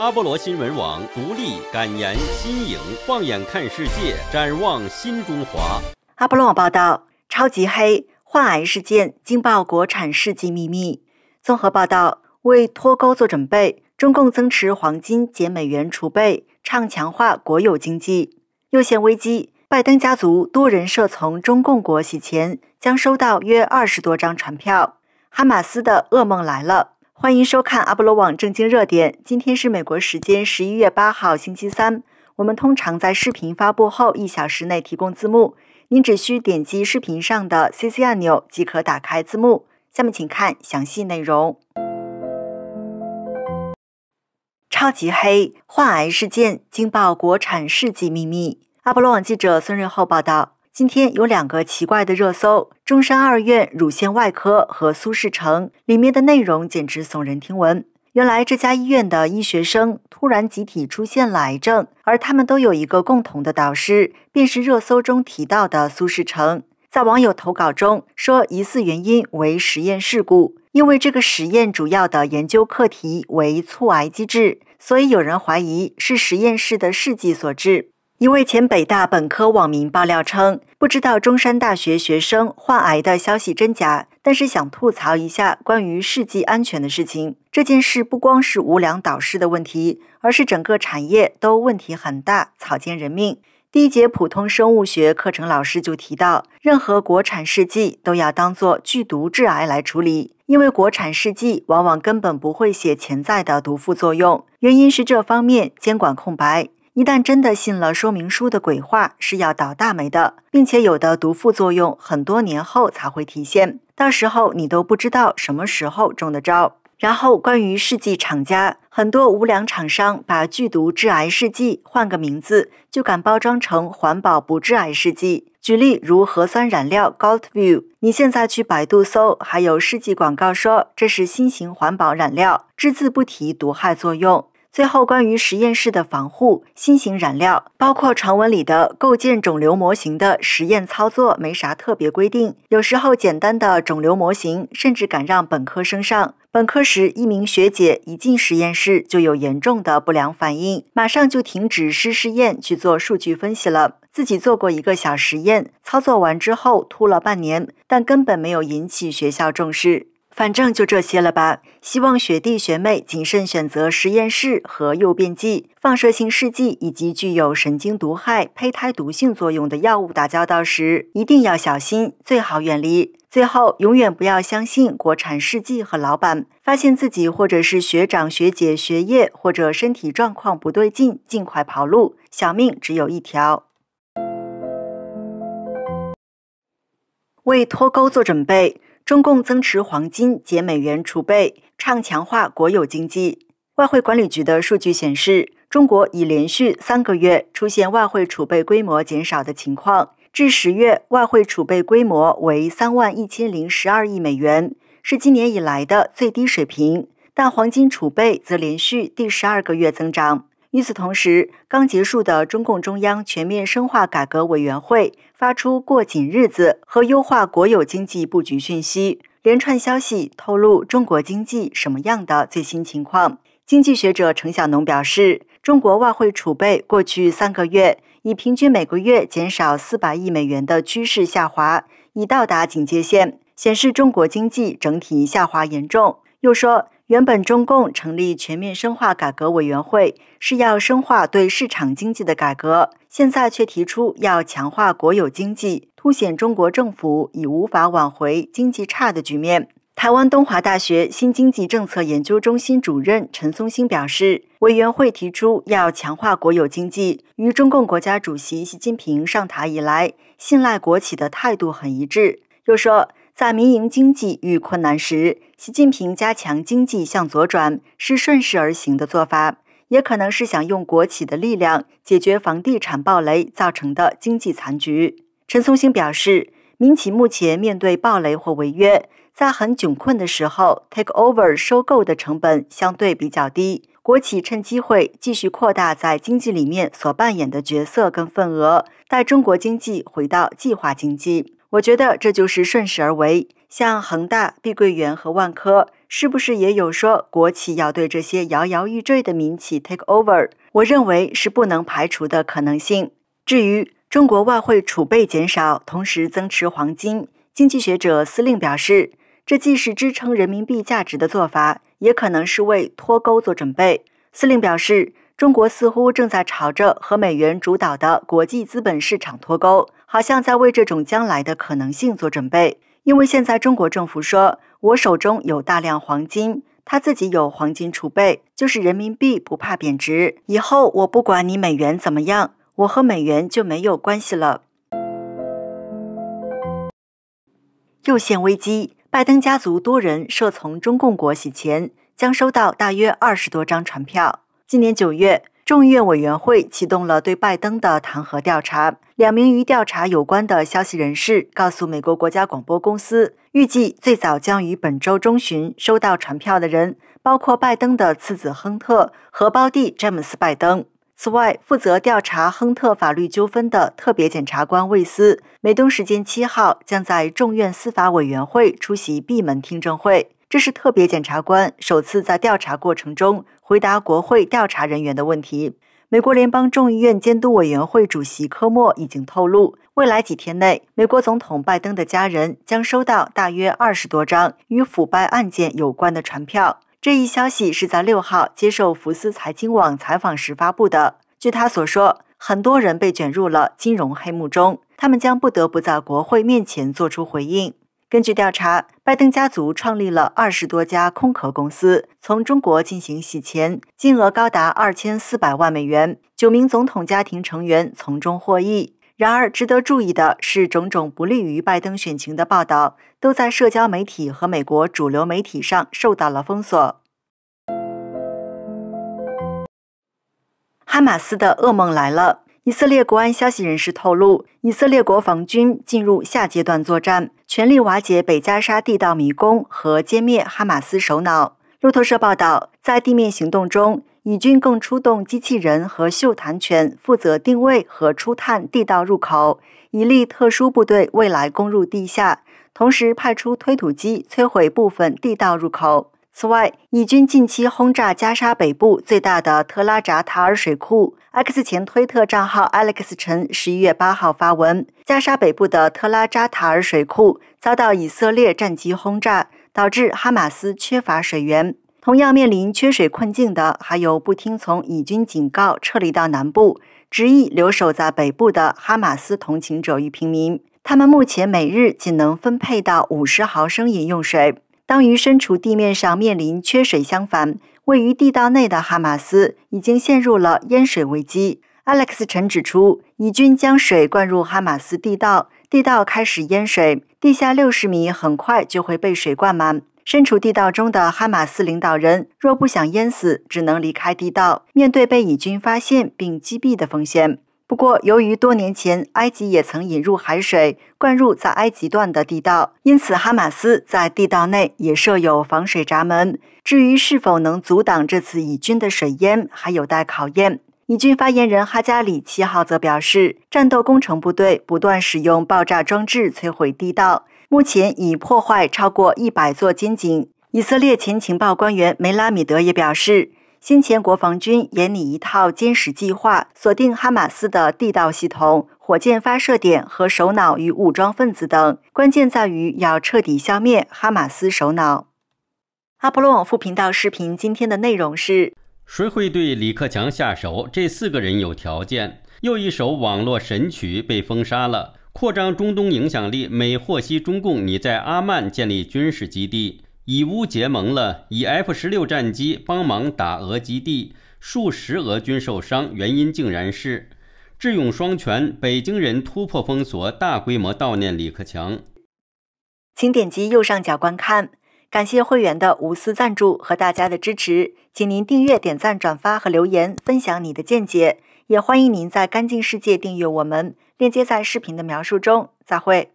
阿波罗新闻网独立感言新颖，放眼看世界，展望新中华。阿波罗网报道：超级黑患癌事件惊爆国产世纪秘密。综合报道：为脱钩做准备，中共增持黄金减美元储备，唱强化国有经济。又现危机，拜登家族多人涉从中共国洗钱，将收到约二十多张传票。哈马斯的噩梦来了。欢迎收看阿波罗网正经热点。今天是美国时间十一月八号星期三。我们通常在视频发布后一小时内提供字幕，您只需点击视频上的 CC 按钮即可打开字幕。下面请看详细内容。超级黑患癌事件惊爆国产世纪秘密。阿波罗网记者孙瑞厚报道。今天有两个奇怪的热搜：中山二院乳腺外科和苏世成，里面的内容简直耸人听闻。原来这家医院的医学生突然集体出现了癌症，而他们都有一个共同的导师，便是热搜中提到的苏世成。在网友投稿中说，疑似原因为实验事故，因为这个实验主要的研究课题为促癌机制，所以有人怀疑是实验室的试剂所致。一位前北大本科网民爆料称，不知道中山大学学生患癌的消息真假，但是想吐槽一下关于试剂安全的事情。这件事不光是无良导师的问题，而是整个产业都问题很大，草菅人命。第一节普通生物学课程老师就提到，任何国产试剂都要当做剧毒致癌来处理，因为国产试剂往往根本不会写潜在的毒副作用，原因是这方面监管空白。一旦真的信了说明书的鬼话，是要倒大霉的，并且有的毒副作用很多年后才会体现，到时候你都不知道什么时候中的招。然后关于试剂厂家，很多无良厂商把剧毒致癌试剂换个名字，就敢包装成环保不致癌试剂。举例如核酸染料 Gold View，你现在去百度搜，还有试剂广告说这是新型环保染料，只字不提毒害作用。最后，关于实验室的防护，新型染料包括传闻里的构建肿瘤模型的实验操作没啥特别规定。有时候简单的肿瘤模型甚至敢让本科生上。本科时，一名学姐一进实验室就有严重的不良反应，马上就停止试试验去做数据分析了。自己做过一个小实验，操作完之后吐了半年，但根本没有引起学校重视。反正就这些了吧。希望学弟学妹谨慎选择实验室和诱变剂、放射性试剂以及具有神经毒害、胚胎毒性作用的药物打交道时一定要小心，最好远离。最后，永远不要相信国产试剂和老板。发现自己或者是学长学姐学业或者身体状况不对劲，尽快跑路，小命只有一条。为脱钩做准备。中共增持黄金、减美元储备，唱强化国有经济。外汇管理局的数据显示，中国已连续三个月出现外汇储备规模减少的情况。至十月，外汇储备规模为三万一千零十二亿美元，是今年以来的最低水平。但黄金储备则连续第十二个月增长。与此同时，刚结束的中共中央全面深化改革委员会发出过紧日子和优化国有经济布局讯息，连串消息透露中国经济什么样的最新情况？经济学者程晓农表示，中国外汇储备过去三个月以平均每个月减少四百亿美元的趋势下滑，已到达警戒线，显示中国经济整体下滑严重。又说。原本中共成立全面深化改革委员会是要深化对市场经济的改革，现在却提出要强化国有经济，凸显中国政府已无法挽回经济差的局面。台湾东华大学新经济政策研究中心主任陈松兴表示，委员会提出要强化国有经济，与中共国家主席习近平上台以来信赖国企的态度很一致。又说。在民营经济遇困难时，习近平加强经济向左转是顺势而行的做法，也可能是想用国企的力量解决房地产暴雷造成的经济残局。陈松兴表示，民企目前面对暴雷或违约，在很窘困的时候，take over 收购的成本相对比较低，国企趁机会继续扩大在经济里面所扮演的角色跟份额，带中国经济回到计划经济。我觉得这就是顺势而为，像恒大、碧桂园和万科，是不是也有说国企要对这些摇摇欲坠的民企 take over？我认为是不能排除的可能性。至于中国外汇储备减少，同时增持黄金，经济学者司令表示，这既是支撑人民币价值的做法，也可能是为脱钩做准备。司令表示。中国似乎正在朝着和美元主导的国际资本市场脱钩，好像在为这种将来的可能性做准备。因为现在中国政府说，我手中有大量黄金，他自己有黄金储备，就是人民币不怕贬值。以后我不管你美元怎么样，我和美元就没有关系了。又现危机，拜登家族多人涉从中共国洗钱，将收到大约二十多张传票。今年九月，众议院委员会启动了对拜登的弹劾调查。两名与调查有关的消息人士告诉美国国家广播公司，预计最早将于本周中旬收到传票的人，包括拜登的次子亨特和胞弟詹姆斯·拜登。此外，负责调查亨特法律纠纷的特别检察官魏斯，美东时间七号将在众院司法委员会出席闭门听证会。这是特别检察官首次在调查过程中回答国会调查人员的问题。美国联邦众议院监督委员会主席科莫已经透露，未来几天内，美国总统拜登的家人将收到大约二十多张与腐败案件有关的传票。这一消息是在六号接受福斯财经网采访时发布的。据他所说，很多人被卷入了金融黑幕中，他们将不得不在国会面前作出回应。根据调查，拜登家族创立了二十多家空壳公司，从中国进行洗钱，金额高达二千四百万美元。九名总统家庭成员从中获益。然而，值得注意的是，种种不利于拜登选情的报道，都在社交媒体和美国主流媒体上受到了封锁。哈马斯的噩梦来了。以色列国安消息人士透露，以色列国防军进入下阶段作战，全力瓦解北加沙地道迷宫和歼灭哈马斯首脑。路透社报道，在地面行动中，以军更出动机器人和嗅探犬负责定位和初探地道入口，以利特殊部队未来攻入地下。同时，派出推土机摧毁部分地道入口。此外，以军近期轰炸加沙北部最大的特拉扎塔尔水库。X 前推特账号 Alex c 十一月八号发文：加沙北部的特拉扎塔尔水库遭到以色列战机轰炸，导致哈马斯缺乏水源。同样面临缺水困境的，还有不听从以军警告撤离到南部、执意留守在北部的哈马斯同情者与平民。他们目前每日仅能分配到五十毫升饮用水。当鱼身处地面上面临缺水，相反，位于地道内的哈马斯已经陷入了淹水危机。Alex 陈指出，以军将水灌入哈马斯地道，地道开始淹水，地下六十米很快就会被水灌满。身处地道中的哈马斯领导人若不想淹死，只能离开地道，面对被以军发现并击毙的风险。不过，由于多年前埃及也曾引入海水灌入在埃及段的地道，因此哈马斯在地道内也设有防水闸门。至于是否能阻挡这次以军的水淹，还有待考验。以军发言人哈加里七号则表示，战斗工程部队不断使用爆炸装置摧毁地道，目前已破坏超过一百座军井。以色列前情报官员梅拉米德也表示。先前国防军演拟一套歼十计划，锁定哈马斯的地道系统、火箭发射点和首脑与武装分子等。关键在于要彻底消灭哈马斯首脑。阿波罗网副频道视频今天的内容是：谁会对李克强下手？这四个人有条件。又一首网络神曲被封杀了。扩张中东影响力，美获悉中共拟在阿曼建立军事基地。以乌结盟了，以 F 十六战机帮忙打俄基地，数十俄军受伤，原因竟然是智勇双全。北京人突破封锁，大规模悼念李克强。请点击右上角观看，感谢会员的无私赞助和大家的支持。请您订阅、点赞、转发和留言，分享你的见解。也欢迎您在“干净世界”订阅我们，链接在视频的描述中。再会。